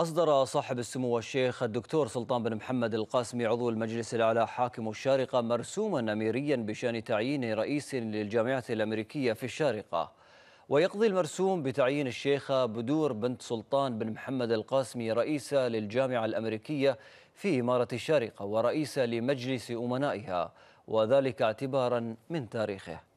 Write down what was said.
أصدر صاحب السمو الشيخ الدكتور سلطان بن محمد القاسمي عضو المجلس الأعلى حاكم الشارقة مرسوما أميريا بشأن تعيين رئيس للجامعة الأمريكية في الشارقة ويقضي المرسوم بتعيين الشيخة بدور بنت سلطان بن محمد القاسمي رئيسة للجامعة الأمريكية في إمارة الشارقة ورئيسة لمجلس أمنائها وذلك اعتبارا من تاريخه